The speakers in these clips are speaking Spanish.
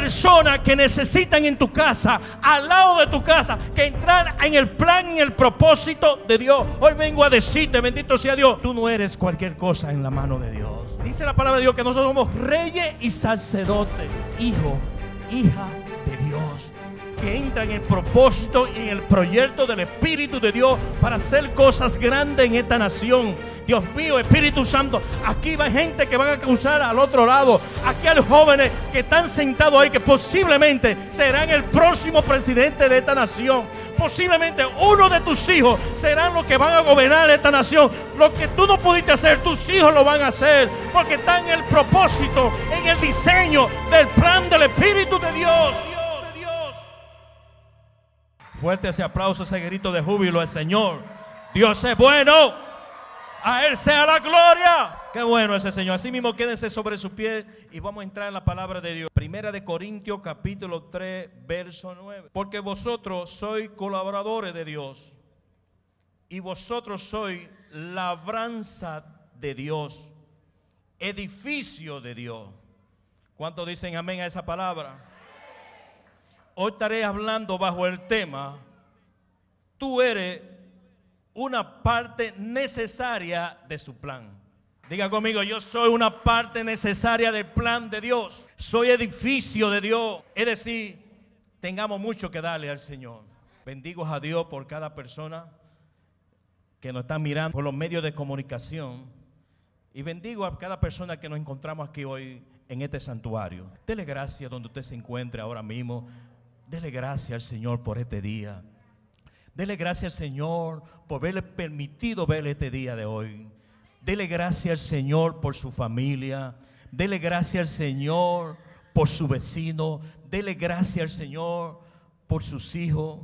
personas que necesitan en tu casa, al lado de tu casa, que entrar en el plan, y el propósito de Dios. Hoy vengo a decirte, bendito sea Dios, tú no eres cualquier cosa en la mano de Dios. Dice la palabra de Dios que nosotros somos reyes y sacerdotes, hijo, hija de Dios que entra en el propósito y en el proyecto del Espíritu de Dios para hacer cosas grandes en esta nación. Dios mío, Espíritu Santo, aquí va gente que van a cruzar al otro lado. Aquí hay jóvenes que están sentados ahí, que posiblemente serán el próximo presidente de esta nación. Posiblemente uno de tus hijos serán los que van a gobernar esta nación. Lo que tú no pudiste hacer, tus hijos lo van a hacer. Porque está en el propósito, en el diseño del plan del Espíritu de Dios. Fuerte ese aplauso, ese grito de júbilo al Señor. Dios es bueno. A Él sea la gloria. Qué bueno ese Señor. Así mismo quédense sobre sus pies y vamos a entrar en la palabra de Dios. Primera de Corintios capítulo 3, verso 9. Porque vosotros sois colaboradores de Dios y vosotros sois labranza de Dios, edificio de Dios. ¿Cuántos dicen amén a esa palabra? Hoy estaré hablando bajo el tema, tú eres una parte necesaria de su plan. Diga conmigo, yo soy una parte necesaria del plan de Dios. Soy edificio de Dios. Es decir, tengamos mucho que darle al Señor. Bendigo a Dios por cada persona que nos está mirando por los medios de comunicación. Y bendigo a cada persona que nos encontramos aquí hoy en este santuario. Dele gracias donde usted se encuentre ahora mismo. Dele gracias al Señor por este día. Dele gracias al Señor por haberle permitido ver este día de hoy. Dele gracias al Señor por su familia. Dele gracias al Señor por su vecino. Dele gracias al Señor por sus hijos,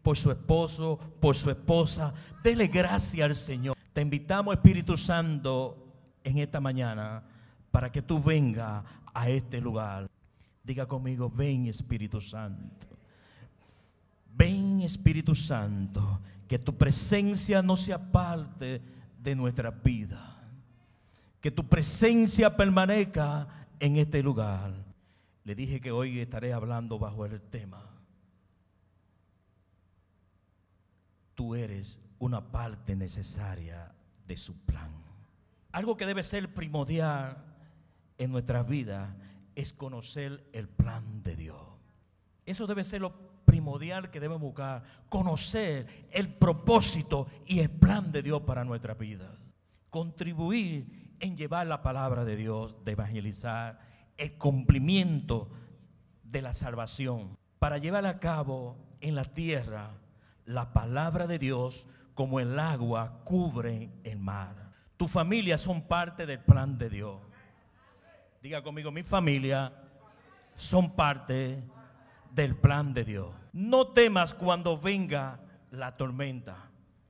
por su esposo, por su esposa. Dele gracias al Señor. Te invitamos, Espíritu Santo, en esta mañana para que tú vengas a este lugar. Diga conmigo, ven Espíritu Santo. Ven Espíritu Santo, que tu presencia no sea parte de nuestra vida. Que tu presencia permanezca en este lugar. Le dije que hoy estaré hablando bajo el tema. Tú eres una parte necesaria de su plan. Algo que debe ser primordial en nuestra vida es conocer el plan de Dios. Eso debe ser lo primordial que debemos buscar, conocer el propósito y el plan de Dios para nuestra vida. Contribuir en llevar la palabra de Dios, de evangelizar, el cumplimiento de la salvación, para llevar a cabo en la tierra la palabra de Dios como el agua cubre el mar. Tu familia son parte del plan de Dios. Diga conmigo, mi familia son parte del plan de Dios. No temas cuando venga la tormenta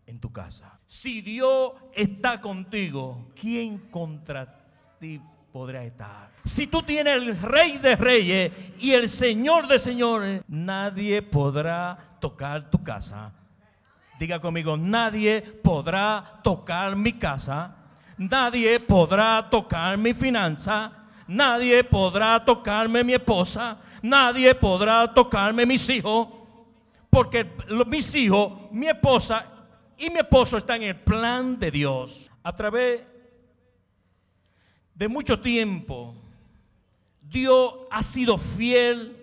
en tu casa. Si Dios está contigo, ¿quién contra ti podrá estar? Si tú tienes el rey de reyes y el señor de señores, nadie podrá tocar tu casa. Diga conmigo, nadie podrá tocar mi casa. Nadie podrá tocar mi finanza Nadie podrá tocarme mi esposa, nadie podrá tocarme mis hijos, porque mis hijos, mi esposa y mi esposo están en el plan de Dios. A través de mucho tiempo, Dios ha sido fiel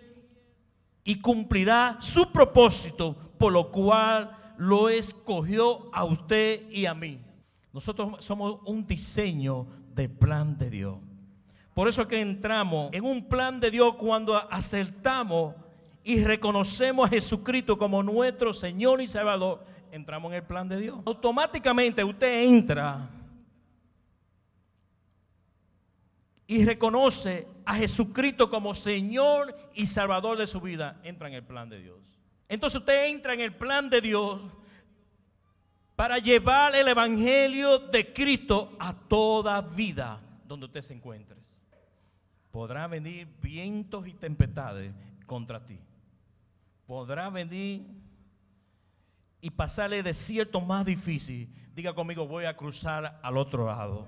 y cumplirá su propósito por lo cual lo escogió a usted y a mí. Nosotros somos un diseño del plan de Dios. Por eso es que entramos en un plan de Dios cuando aceptamos y reconocemos a Jesucristo como nuestro Señor y Salvador. Entramos en el plan de Dios. Automáticamente usted entra y reconoce a Jesucristo como Señor y Salvador de su vida. Entra en el plan de Dios. Entonces usted entra en el plan de Dios para llevar el Evangelio de Cristo a toda vida donde usted se encuentre. Podrá venir vientos y tempestades contra ti. Podrá venir y pasarle desierto más difícil. Diga conmigo, voy a cruzar al otro lado.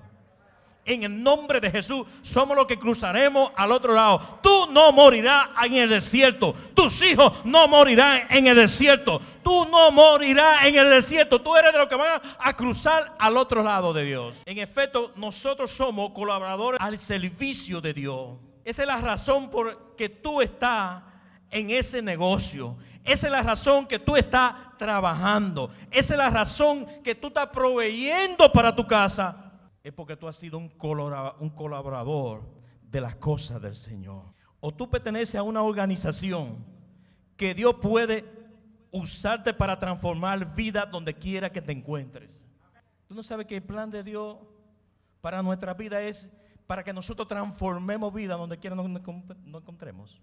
En el nombre de Jesús somos los que cruzaremos al otro lado. Tú no morirás en el desierto. Tus hijos no morirán en el desierto. Tú no morirás en el desierto. Tú eres de los que van a cruzar al otro lado de Dios. En efecto, nosotros somos colaboradores al servicio de Dios. Esa es la razón por que tú estás en ese negocio. Esa es la razón que tú estás trabajando. Esa es la razón que tú estás proveyendo para tu casa es porque tú has sido un colaborador de las cosas del Señor. O tú perteneces a una organización que Dios puede usarte para transformar vida donde quiera que te encuentres. Tú no sabes que el plan de Dios para nuestra vida es para que nosotros transformemos vida donde quiera nos, nos encontremos.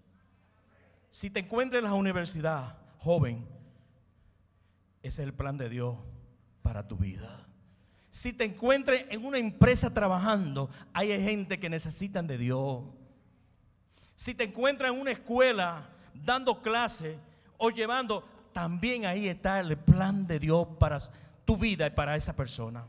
Si te encuentras en la universidad, joven, ese es el plan de Dios para tu vida. Si te encuentras en una empresa trabajando, hay gente que necesitan de Dios. Si te encuentras en una escuela dando clase o llevando, también ahí está el plan de Dios para tu vida y para esa persona.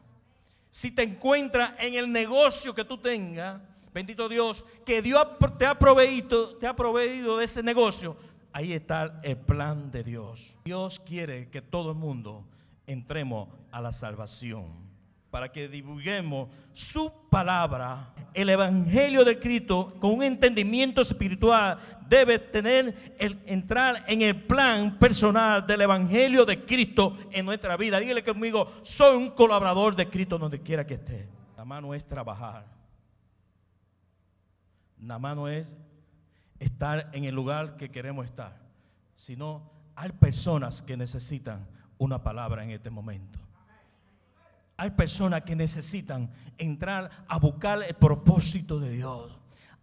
Si te encuentras en el negocio que tú tengas, bendito Dios, que Dios te ha proveído, te ha proveído de ese negocio, ahí está el plan de Dios. Dios quiere que todo el mundo entremos a la salvación para que divulguemos su palabra. El Evangelio de Cristo, con un entendimiento espiritual, debe tener el, entrar en el plan personal del Evangelio de Cristo en nuestra vida. Dígale conmigo, soy un colaborador de Cristo donde quiera que esté. La mano es trabajar. La mano es estar en el lugar que queremos estar. Sino hay personas que necesitan una palabra en este momento. Hay personas que necesitan entrar a buscar el propósito de Dios.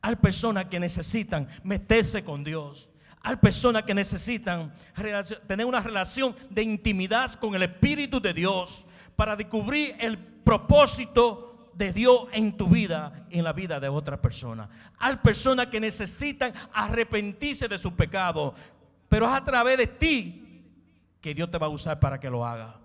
Hay personas que necesitan meterse con Dios. Hay personas que necesitan tener una relación de intimidad con el Espíritu de Dios para descubrir el propósito de Dios en tu vida, en la vida de otra persona. Hay personas que necesitan arrepentirse de sus pecados, pero es a través de ti que Dios te va a usar para que lo haga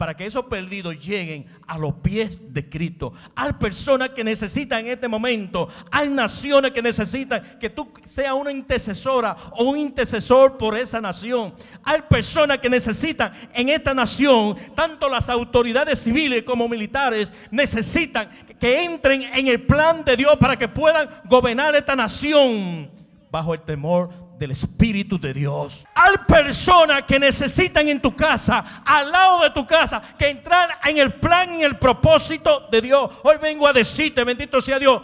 para que esos perdidos lleguen a los pies de Cristo. Hay personas que necesitan en este momento, hay naciones que necesitan que tú seas una intercesora o un intercesor por esa nación. Hay personas que necesitan en esta nación, tanto las autoridades civiles como militares, necesitan que entren en el plan de Dios para que puedan gobernar esta nación bajo el temor del Espíritu de Dios. Hay personas que necesitan en tu casa, al lado de tu casa, que entrar en el plan, en el propósito de Dios. Hoy vengo a decirte, bendito sea Dios,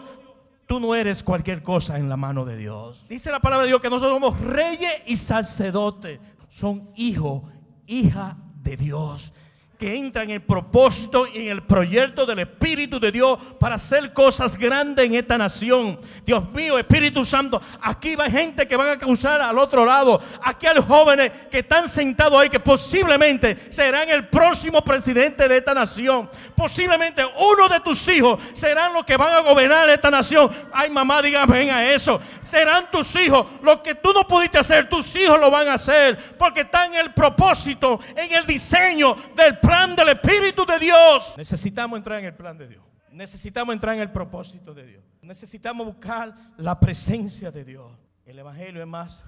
tú no eres cualquier cosa en la mano de Dios. Dice la palabra de Dios que nosotros somos reyes y sacerdotes, son hijo, hija de Dios que entra en el propósito y en el proyecto del Espíritu de Dios para hacer cosas grandes en esta nación. Dios mío, Espíritu Santo, aquí va gente que van a causar al otro lado. Aquí hay jóvenes que están sentados ahí que posiblemente serán el próximo presidente de esta nación. Posiblemente uno de tus hijos serán los que van a gobernar esta nación. Ay, mamá, dígame a eso. Serán tus hijos. Lo que tú no pudiste hacer, tus hijos lo van a hacer. Porque están en el propósito, en el diseño del plan del Espíritu de Dios. Necesitamos entrar en el plan de Dios. Necesitamos entrar en el propósito de Dios. Necesitamos buscar la presencia de Dios. El Evangelio es más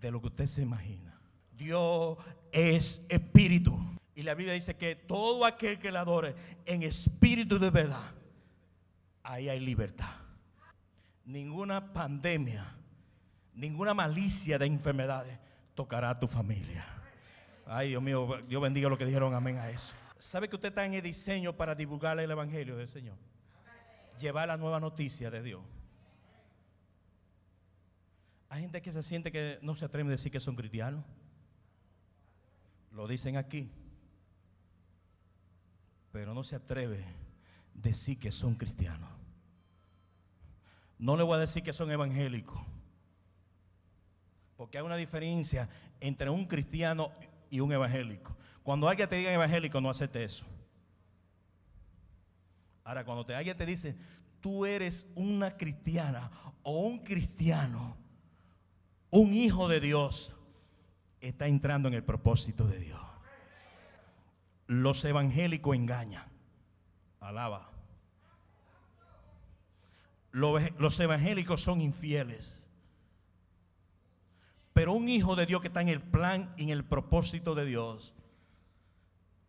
de lo que usted se imagina. Dios es espíritu. Y la Biblia dice que todo aquel que le adore en espíritu de verdad, ahí hay libertad. Ninguna pandemia, ninguna malicia de enfermedades tocará a tu familia. Ay, Dios mío, Dios bendiga lo que dijeron amén a eso. ¿Sabe que usted está en el diseño para divulgar el Evangelio del Señor? Llevar la nueva noticia de Dios. Hay gente que se siente que no se atreve a decir que son cristianos. Lo dicen aquí. Pero no se atreve a decir que son cristianos. No le voy a decir que son evangélicos. Porque hay una diferencia entre un cristiano y un evangélico. Cuando alguien te diga evangélico, no acepte eso. Ahora, cuando te, alguien te dice, tú eres una cristiana o un cristiano, un hijo de Dios, está entrando en el propósito de Dios. Los evangélicos engañan. Alaba. los evangélicos son infieles. Pero un hijo de Dios que está en el plan y en el propósito de Dios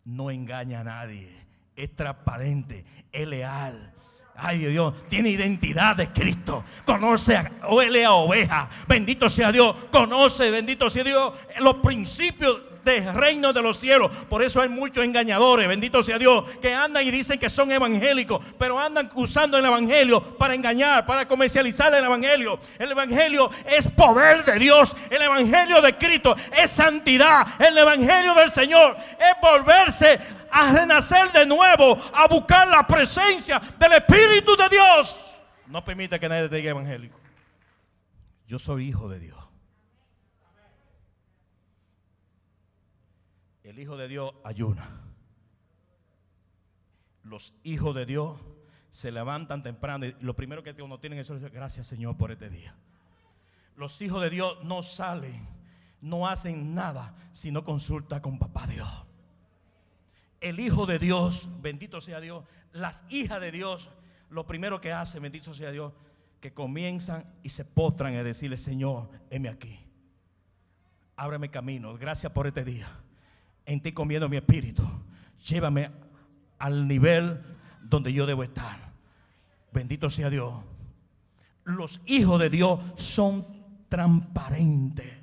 no engaña a nadie. Es transparente, es leal. Ay Dios, tiene identidad de Cristo. Conoce, a, huele a oveja. Bendito sea Dios. Conoce, bendito sea Dios, los principios reino de los cielos. Por eso hay muchos engañadores, bendito sea Dios, que andan y dicen que son evangélicos, pero andan usando el evangelio para engañar, para comercializar el evangelio. El evangelio es poder de Dios, el evangelio de Cristo es santidad, el evangelio del Señor es volverse a renacer de nuevo, a buscar la presencia del Espíritu de Dios. No permite que nadie te diga evangélico. Yo soy hijo de Dios. El Hijo de Dios ayuna. Los hijos de Dios se levantan temprano y lo primero que uno tienen es es gracias Señor por este día. Los hijos de Dios no salen, no hacen nada si no consulta con papá Dios. El Hijo de Dios, bendito sea Dios, las hijas de Dios, lo primero que hacen, bendito sea Dios, que comienzan y se postran a decirle, Señor, heme aquí. Ábreme camino, gracias por este día en ti comiendo mi espíritu. Llévame al nivel donde yo debo estar. Bendito sea Dios. Los hijos de Dios son transparentes.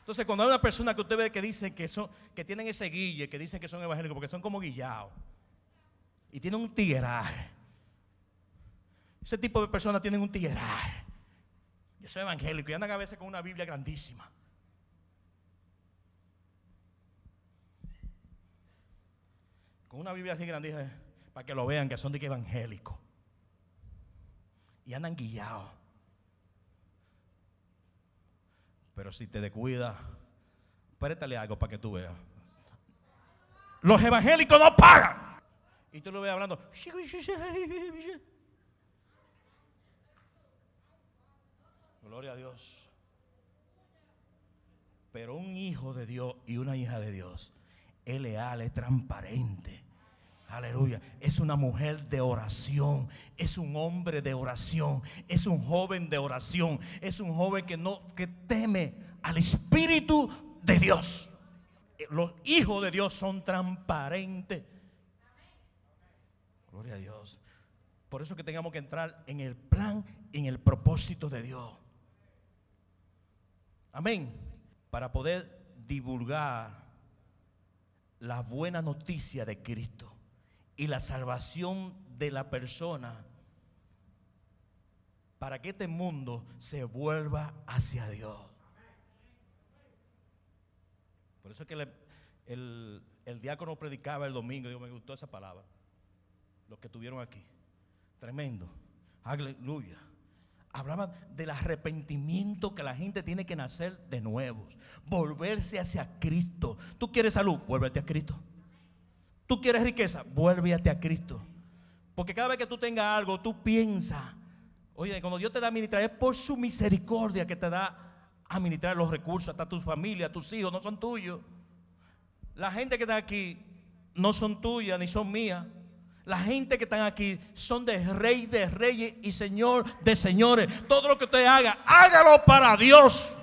Entonces, cuando hay una persona que usted ve que dice que son, que tienen ese guille, que dicen que son evangélicos, porque son como guillados, y tienen un tigueraje. Ese tipo de personas tienen un tigueraje. Yo soy evangélico y andan a veces con una Biblia grandísima. una Biblia así grandísima, para que lo vean, que son de que evangélicos. Y andan guiados. Pero si te descuida, préstale algo para que tú veas. Los evangélicos no pagan. Y tú lo ves hablando. Gloria a Dios. Pero un hijo de Dios y una hija de Dios es leal, es transparente. Aleluya. Es una mujer de oración. Es un hombre de oración. Es un joven de oración. Es un joven que no que teme al Espíritu de Dios. Los hijos de Dios son transparentes. Gloria a Dios. Por eso que tengamos que entrar en el plan, en el propósito de Dios. Amén. Para poder divulgar la buena noticia de Cristo y la salvación de la persona para que este mundo se vuelva hacia Dios. Por eso es que el, el, diácono predicaba el domingo, yo me gustó esa palabra, los que estuvieron aquí. Tremendo. Aleluya. Hablaba del arrepentimiento que la gente tiene que nacer de nuevo, volverse hacia Cristo. ¿Tú quieres salud? Vuélvete a Cristo. Tú quieres riqueza, vuélvete a Cristo. Porque cada vez que tú tengas algo, tú piensas. Oye, cuando Dios te da a ministrar, es por su misericordia que te da a ministrar los recursos, hasta tu familia, tus hijos, no son tuyos. La gente que está aquí no son tuyas ni son mías. La gente que está aquí son de rey de reyes y señor de señores. Todo lo que usted haga, hágalo para Dios.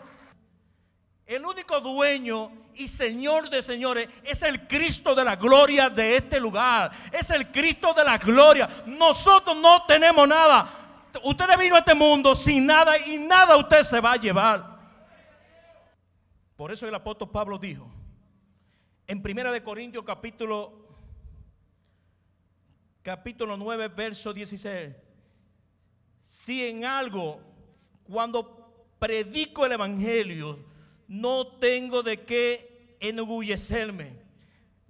El único dueño y señor de señores es el Cristo de la gloria de este lugar. Es el Cristo de la gloria. Nosotros no tenemos nada. Usted vino a este mundo sin nada y nada usted se va a llevar. Por eso el apóstol Pablo dijo en Primera de Corintios capítulo capítulo 9 verso 16 si en algo cuando predico el evangelio no tengo de qué enorgullecerme,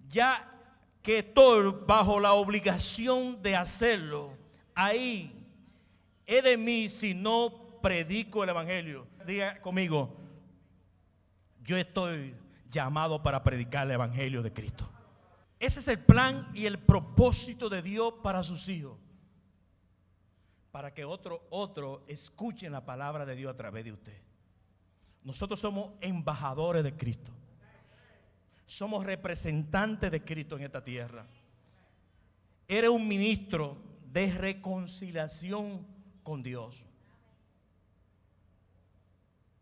ya que estoy bajo la obligación de hacerlo. Ahí es de mí si no predico el Evangelio. Diga conmigo, yo estoy llamado para predicar el Evangelio de Cristo. Ese es el plan y el propósito de Dios para sus hijos. Para que otro, otro escuchen la palabra de Dios a través de usted. Nosotros somos embajadores de Cristo. Somos representantes de Cristo en esta tierra. Eres un ministro de reconciliación con Dios.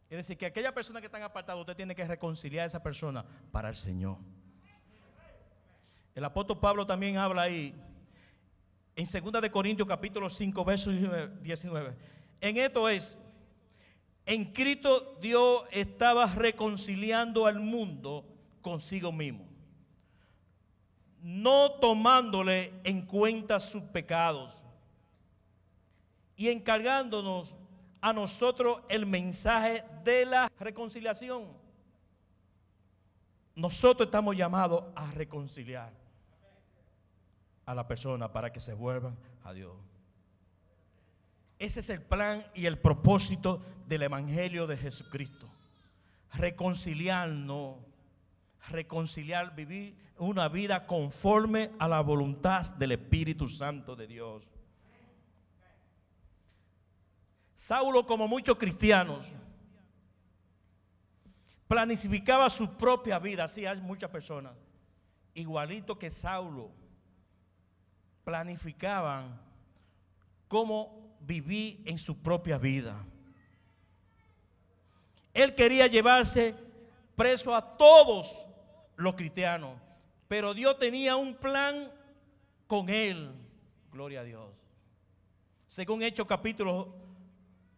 Es decir, que aquella persona que está apartado usted tiene que reconciliar a esa persona para el Señor. El apóstol Pablo también habla ahí, en 2 Corintios capítulo 5, verso 19. En esto es en Cristo Dios estaba reconciliando al mundo consigo mismo, no tomándole en cuenta sus pecados y encargándonos a nosotros el mensaje de la reconciliación. Nosotros estamos llamados a reconciliar a la persona para que se vuelvan a Dios. Ese es el plan y el propósito del Evangelio de Jesucristo. Reconciliarnos, reconciliar, vivir una vida conforme a la voluntad del Espíritu Santo de Dios. Saulo, como muchos cristianos, planificaba su propia vida. así hay muchas personas, igualito que Saulo, planificaban cómo viví en su propia vida. Él quería llevarse preso a todos los cristianos, pero Dios tenía un plan con él. Gloria a Dios. Según Hechos capítulo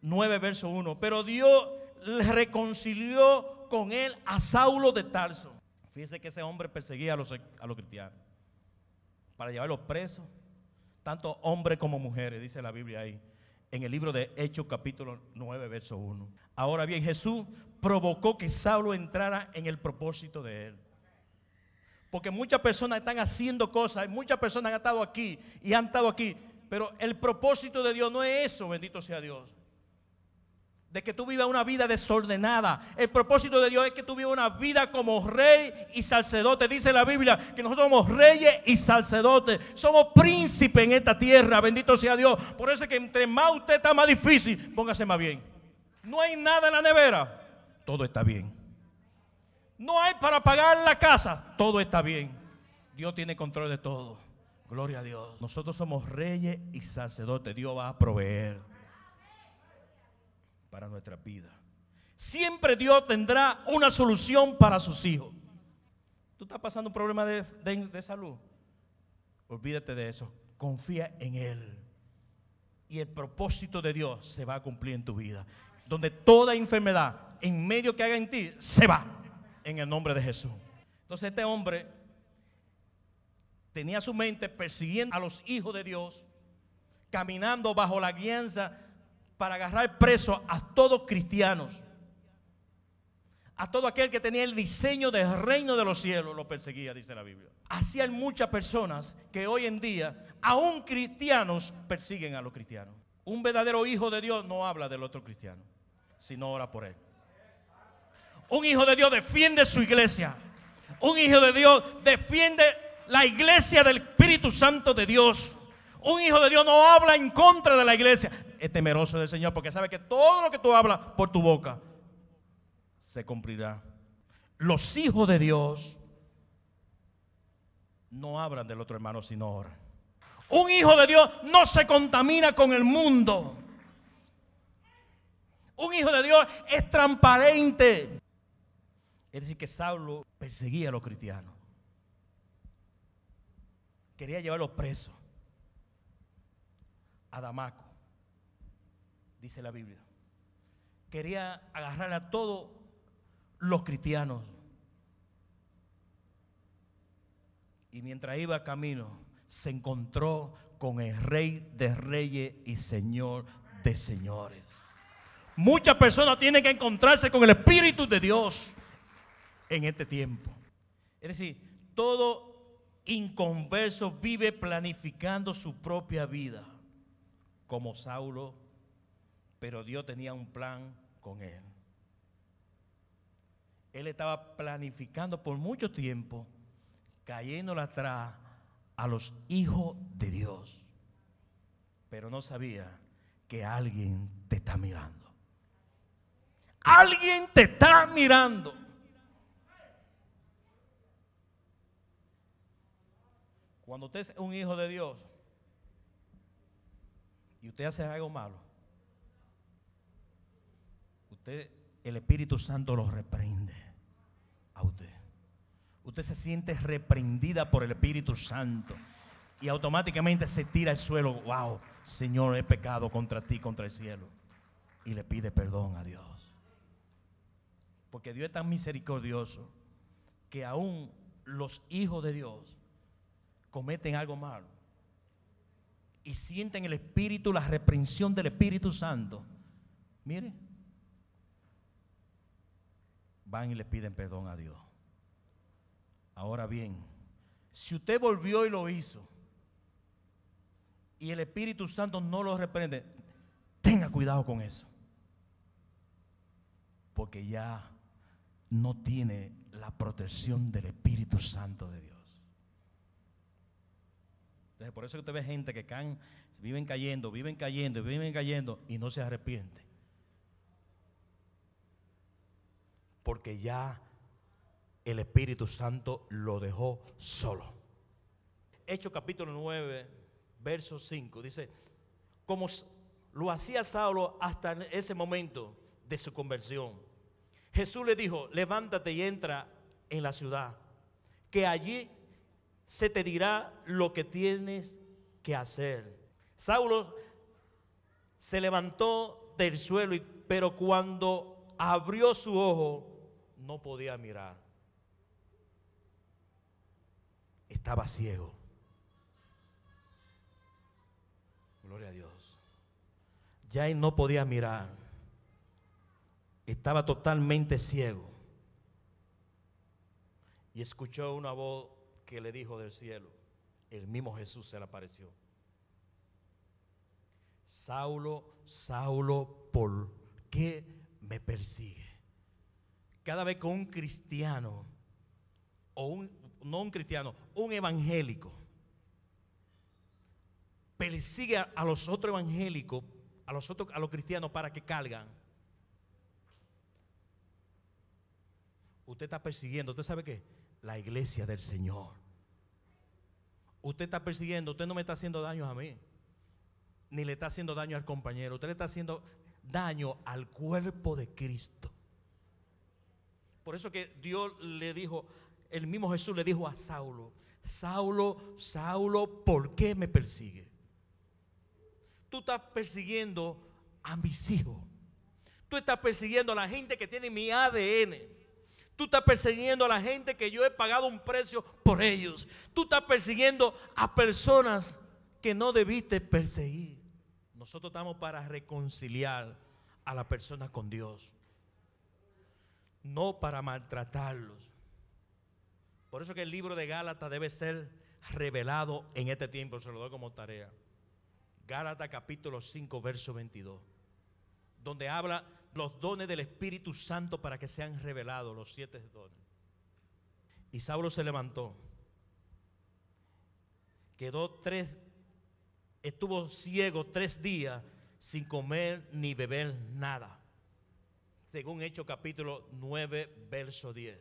9, verso 1. Pero Dios reconcilió con él a Saulo de Tarso. Fíjese que ese hombre perseguía a los, a los cristianos para llevarlos presos, tanto hombres como mujeres, dice la Biblia ahí en el libro de Hechos capítulo 9, verso 1. Ahora bien, Jesús provocó que Saulo entrara en el propósito de él. Porque muchas personas están haciendo cosas, muchas personas han estado aquí y han estado aquí, pero el propósito de Dios no es eso, bendito sea Dios de que tú vivas una vida desordenada. El propósito de Dios es que tú vivas una vida como rey y sacerdote. Dice la Biblia que nosotros somos reyes y sacerdotes. Somos príncipes en esta tierra. Bendito sea Dios. Por eso es que entre más usted está más difícil, póngase más bien. No hay nada en la nevera. Todo está bien. No hay para pagar la casa. Todo está bien. Dios tiene control de todo. Gloria a Dios. Nosotros somos reyes y sacerdotes. Dios va a proveer para nuestra vida. Siempre Dios tendrá una solución para sus hijos. Tú estás pasando un problema de, salud. Olvídate de eso. Confía en Él. Y el propósito de Dios se va a cumplir en tu vida. Donde toda enfermedad, en medio que haga en ti, se va. En el nombre de Jesús. Entonces este hombre tenía su mente persiguiendo a los hijos de Dios, caminando bajo la guianza para agarrar preso a todos cristianos. A todo aquel que tenía el diseño del reino de los cielos lo perseguía, dice la Biblia. Así hay muchas personas que hoy en día, aún cristianos, persiguen a los cristianos. Un verdadero hijo de Dios no habla del otro cristiano, sino ora por él. Un hijo de Dios defiende su iglesia. Un hijo de Dios defiende la iglesia del Espíritu Santo de Dios. Un hijo de Dios no habla en contra de la iglesia, es temeroso del Señor, porque sabe que todo lo que tú hablas por tu boca se cumplirá. Los hijos de Dios no hablan del otro hermano sino oran. Un hijo de Dios no se contamina con el mundo. Un hijo de Dios es transparente. Es decir, que Saulo perseguía a los cristianos. Quería llevarlos presos a Damasco dice la Biblia. Quería agarrar a todos los cristianos. Y mientras iba camino, se encontró con el rey de reyes y señor de señores. Muchas personas tienen que encontrarse con el Espíritu de Dios en este tiempo. Es decir, todo inconverso vive planificando su propia vida, como Saulo pero Dios tenía un plan con él. Él estaba planificando por mucho tiempo, cayéndole atrás a los hijos de Dios, pero no sabía que alguien te está mirando. Alguien te está mirando. Cuando usted es un hijo de Dios y usted hace algo malo, usted, el Espíritu Santo lo reprende a usted. Usted se siente reprendida por el Espíritu Santo y automáticamente se tira al suelo. Wow, Señor, he pecado contra ti, contra el cielo. Y le pide perdón a Dios. Porque Dios es tan misericordioso que aún los hijos de Dios cometen algo malo y sienten el Espíritu, la reprensión del Espíritu Santo. Mire, van y le piden perdón a Dios. Ahora bien, si usted volvió y lo hizo, y el Espíritu Santo no lo reprende, tenga cuidado con eso. Porque ya no tiene la protección del Espíritu Santo de Dios. Entonces, por eso que usted ve gente que can, viven cayendo, viven cayendo, viven cayendo y no se arrepiente. porque ya el Espíritu Santo lo dejó solo. Hechos capítulo 9, verso 5 dice, como lo hacía Saulo hasta ese momento de su conversión, Jesús le dijo, levántate y entra en la ciudad, que allí se te dirá lo que tienes que hacer. Saulo se levantó del suelo, pero cuando abrió su ojo, no podía mirar. Estaba ciego. Gloria a Dios. Ya él no podía mirar. Estaba totalmente ciego. Y escuchó una voz que le dijo del cielo. El mismo Jesús se le apareció. Saulo, Saulo, ¿por qué me persigue? cada vez que un cristiano, o un, no un cristiano, un evangélico, persigue a, los otros evangélicos, a los, otros, a los cristianos para que cargan, usted está persiguiendo, ¿usted sabe que La iglesia del Señor. Usted está persiguiendo, usted no me está haciendo daño a mí, ni le está haciendo daño al compañero, usted le está haciendo daño al cuerpo de Cristo. Por eso que Dios le dijo, el mismo Jesús le dijo a Saulo, Saulo, Saulo, ¿por qué me persigue? Tú estás persiguiendo a mis hijos. Tú estás persiguiendo a la gente que tiene mi ADN. Tú estás persiguiendo a la gente que yo he pagado un precio por ellos. Tú estás persiguiendo a personas que no debiste perseguir. Nosotros estamos para reconciliar a la persona con Dios no para maltratarlos. Por eso que el libro de Gálatas debe ser revelado en este tiempo, se lo doy como tarea. Gálatas capítulo 5, verso 22, donde habla los dones del Espíritu Santo para que sean revelados, los siete dones. Y Saulo se levantó, quedó tres, estuvo ciego tres días sin comer ni beber nada según Hechos capítulo 9, verso 10.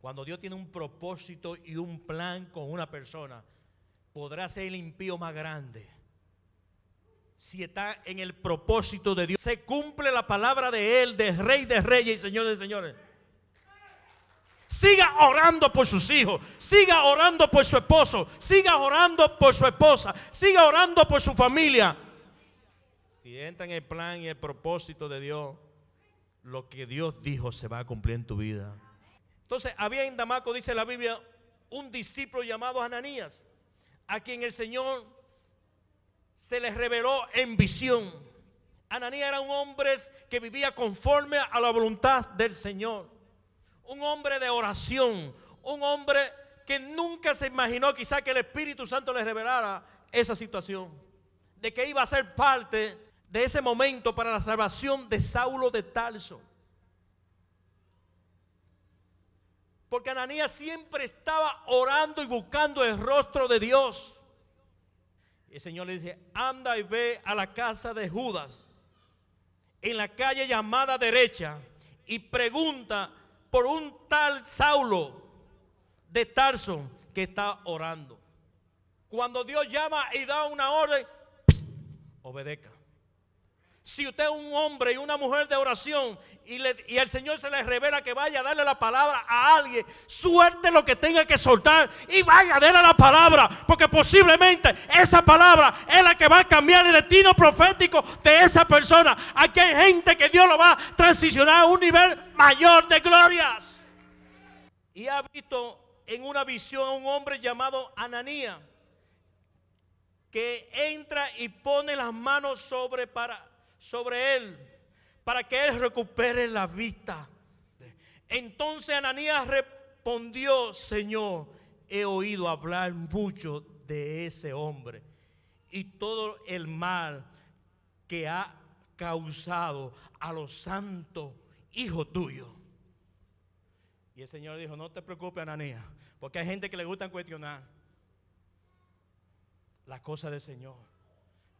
Cuando Dios tiene un propósito y un plan con una persona, podrá ser el impío más grande. Si está en el propósito de Dios, se cumple la palabra de Él, de Rey de Reyes y de Señores. Siga orando por sus hijos, siga orando por su esposo, siga orando por su esposa, siga orando por su familia. Si entra en el plan y el propósito de Dios, lo que Dios dijo se va a cumplir en tu vida. Entonces, había en Damaco, dice la Biblia, un discípulo llamado Ananías, a quien el Señor se le reveló en visión. Ananías era un hombre que vivía conforme a la voluntad del Señor, un hombre de oración, un hombre que nunca se imaginó quizá que el Espíritu Santo le revelara esa situación, de que iba a ser parte de ese momento para la salvación de Saulo de Tarso. Porque Ananías siempre estaba orando y buscando el rostro de Dios. El Señor le dice, anda y ve a la casa de Judas, en la calle llamada derecha, y pregunta por un tal Saulo de Tarso que está orando. Cuando Dios llama y da una orden, obedezca. Si usted es un hombre y una mujer de oración y, el Señor se le revela que vaya a darle la palabra a alguien, suerte lo que tenga que soltar y vaya a darle la palabra, porque posiblemente esa palabra es la que va a cambiar el destino profético de esa persona. Aquí hay gente que Dios lo va a transicionar a un nivel mayor de glorias. Y ha visto en una visión a un hombre llamado Ananía que entra y pone las manos sobre para sobre él para que él recupere la vista. Entonces Ananías respondió, Señor, he oído hablar mucho de ese hombre y todo el mal que ha causado a los santos hijos tuyos. Y el Señor dijo, no te preocupes, Ananías, porque hay gente que le gusta cuestionar las cosas del Señor.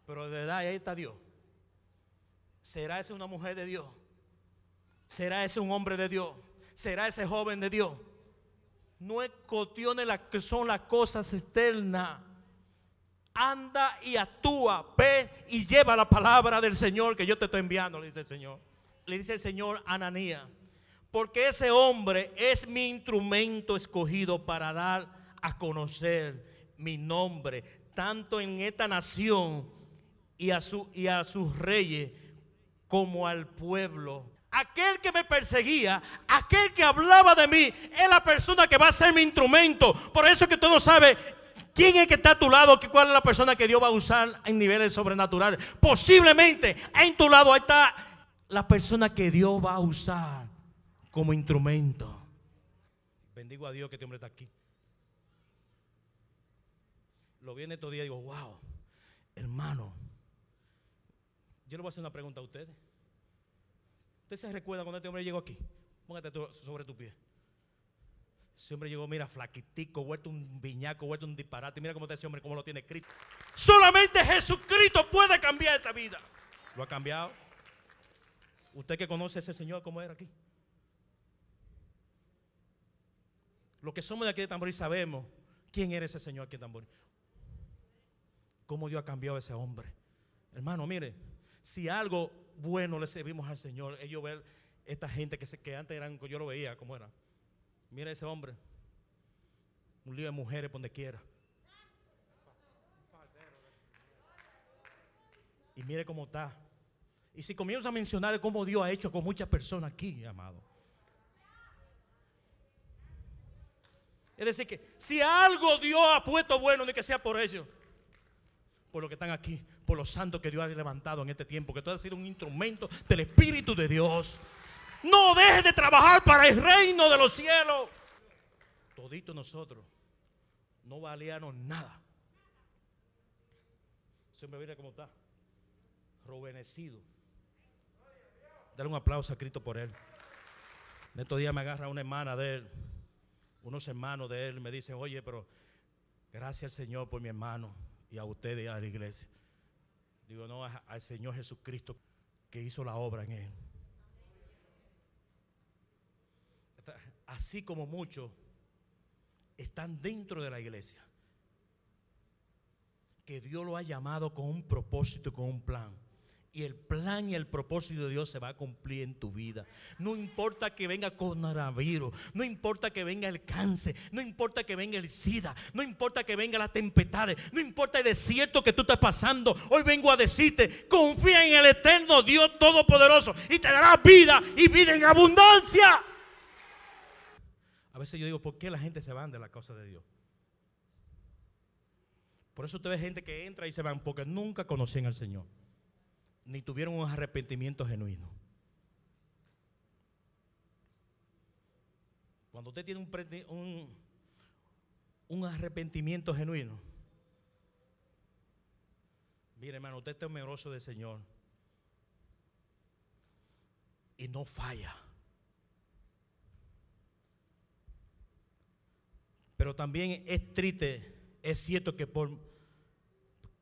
Pero de verdad ahí está Dios. ¿Será esa una mujer de Dios? ¿Será ese un hombre de Dios? ¿Será ese joven de Dios? No escotione las que son las cosas externas. Anda y actúa, ve y lleva la palabra del Señor que yo te estoy enviando, le dice el Señor. Le dice el Señor Ananía, porque ese hombre es mi instrumento escogido para dar a conocer mi nombre, tanto en esta nación y y a sus reyes como al pueblo. Aquel que me perseguía, aquel que hablaba de mí, es la persona que va a ser mi instrumento. Por eso que tú no sabes quién es que está a tu lado, cuál es la persona que Dios va a usar en niveles sobrenaturales. Posiblemente en tu lado está la persona que Dios va a usar como instrumento. Bendigo a Dios que este hombre está aquí. Lo viene estos días y digo, wow, hermano. Yo le voy a hacer una pregunta a ustedes. ¿Usted se recuerda cuando este hombre llegó aquí? Póngate sobre tu pie. Ese hombre llegó, mira, flaquitico, vuelto un viñaco, vuelto un disparate. Mira cómo está ese hombre, cómo lo tiene Cristo. Solamente Jesucristo puede cambiar esa vida. Lo ha cambiado. Usted que conoce a ese señor, ¿cómo era aquí? Los que somos de aquí de Tamborí sabemos quién era ese señor aquí de Tamborí. Cómo Dios ha cambiado a ese hombre. Hermano, mire, si algo bueno le servimos al Señor, ellos ver esta gente que, se, que antes eran, yo lo veía como era. Mira ese hombre, un lío de mujeres donde quiera. Y mire cómo está. Y si comienzo a mencionar cómo Dios ha hecho con muchas personas aquí, amado. Es decir, que si algo Dios ha puesto bueno, ni que sea por ellos por los que están aquí, por los santos que Dios ha levantado en este tiempo, que tú has sido un instrumento del Espíritu de Dios. No dejes de trabajar para el reino de los cielos. Todito nosotros no valíamos nada. me mira cómo está. Rubenecido. Dale un aplauso a Cristo por él. En estos días me agarra una hermana de él, unos hermanos de él, me dicen, oye, pero gracias al Señor por mi hermano y a ustedes y a la iglesia. Digo, no, al Señor Jesucristo que hizo la obra en él. Así como muchos están dentro de la iglesia, que Dios lo ha llamado con un propósito, con un plan. Y el plan y el propósito de Dios se va a cumplir en tu vida. No importa que venga coronavirus, no importa que venga el cáncer, no importa que venga el SIDA, no importa que venga la tempestad, no importa el desierto que tú estás pasando. Hoy vengo a decirte, confía en el eterno Dios Todopoderoso y te dará vida y vida en abundancia. A veces yo digo, ¿por qué la gente se va de la cosa de Dios? Por eso usted ve gente que entra y se va porque nunca conocían al Señor ni tuvieron un arrepentimiento genuino. Cuando usted tiene un, un, arrepentimiento genuino, mire hermano, usted es temeroso del Señor y no falla. Pero también es triste, es cierto que por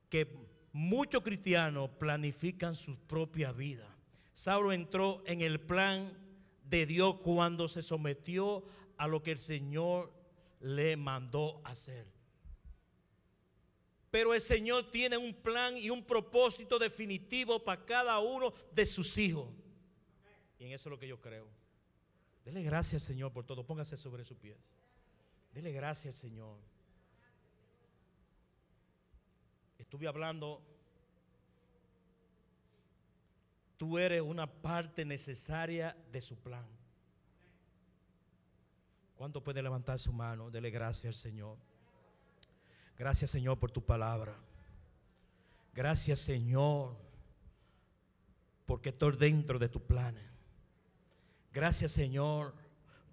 que Muchos cristianos planifican su propia vida Saulo entró en el plan de Dios cuando se sometió a lo que el Señor le mandó hacer. Pero el Señor tiene un plan y un propósito definitivo para cada uno de sus hijos. Y en eso es lo que yo creo. Dele gracias al Señor por todo. Póngase sobre sus pies. Dele gracias al Señor. estuve hablando, tú eres una parte necesaria de su plan. ¿Cuánto puede levantar su mano? Dele gracias al Señor. Gracias Señor por tu palabra. Gracias Señor porque estoy dentro de tu plan. Gracias Señor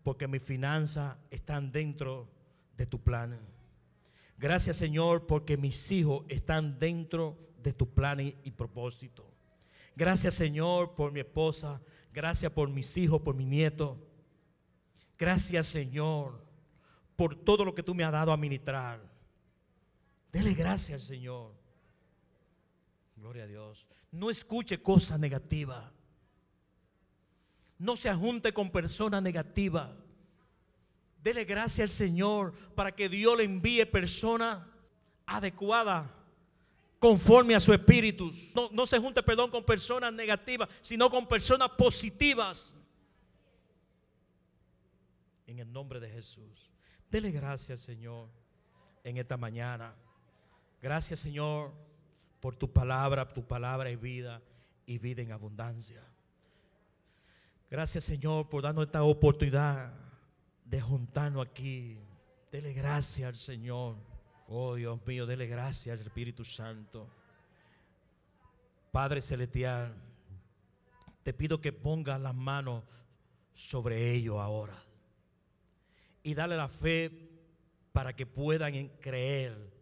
porque mis finanzas están dentro de tu plan. Gracias Señor porque mis hijos están dentro de tu plan y propósito. Gracias Señor por mi esposa. Gracias por mis hijos, por mi nieto. Gracias Señor por todo lo que tú me has dado a ministrar. Dele gracias Señor. Gloria a Dios. No escuche cosas negativas. No se ajunte con personas negativas. Dele gracias al Señor para que Dios le envíe persona adecuada conforme a su espíritu. No, se junte, perdón, con personas negativas, sino con personas positivas. En el nombre de Jesús. Dele gracias, Señor, en esta mañana. Gracias, Señor, por tu palabra. Tu palabra y vida y vida en abundancia. Gracias, Señor, por darnos esta oportunidad de juntarnos aquí. Dele gracias al Señor. Oh Dios mío, dele gracias al Espíritu Santo. Padre Celestial, te pido que pongas las manos sobre ellos ahora. Y dale la fe para que puedan creer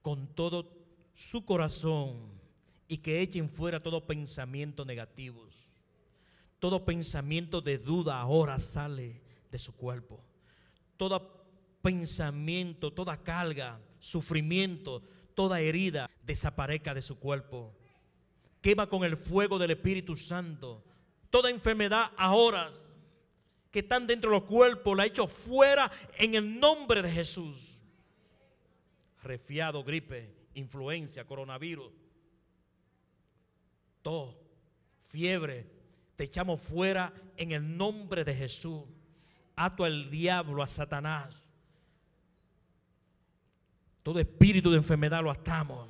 con todo su corazón y que echen fuera todo pensamiento negativos. Todo pensamiento de duda ahora sale de su cuerpo. Todo pensamiento, toda carga, sufrimiento, toda herida desaparezca de su cuerpo. Quema con el fuego del Espíritu Santo. Toda enfermedad ahora que están dentro de los cuerpos la echo fuera en el nombre de Jesús. Refiado, gripe, influencia, coronavirus, Todo... fiebre, te echamos fuera en el nombre de Jesús ato al diablo, a Satanás. Todo espíritu de enfermedad lo atamos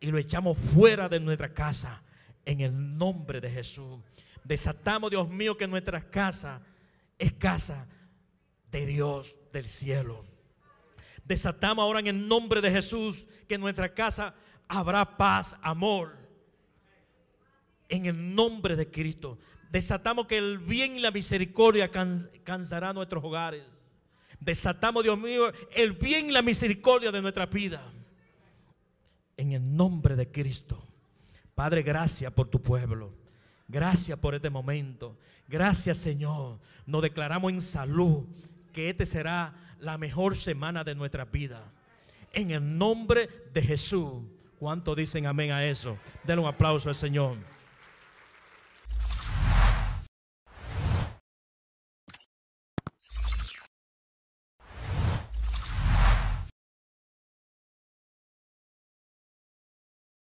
y lo echamos fuera de nuestra casa en el nombre de Jesús. Desatamos, Dios mío, que nuestra casa es casa de Dios del cielo. Desatamos ahora en el nombre de Jesús que en nuestra casa habrá paz, amor. En el nombre de Cristo. Desatamos que el bien y la misericordia cansará nuestros hogares. Desatamos, Dios mío, el bien y la misericordia de nuestra vida. En el nombre de Cristo. Padre, gracias por tu pueblo. Gracias por este momento. Gracias, Señor. Nos declaramos en salud que este será la mejor semana de nuestra vida. En el nombre de Jesús. ¿Cuántos dicen amén a eso? Denle un aplauso al Señor.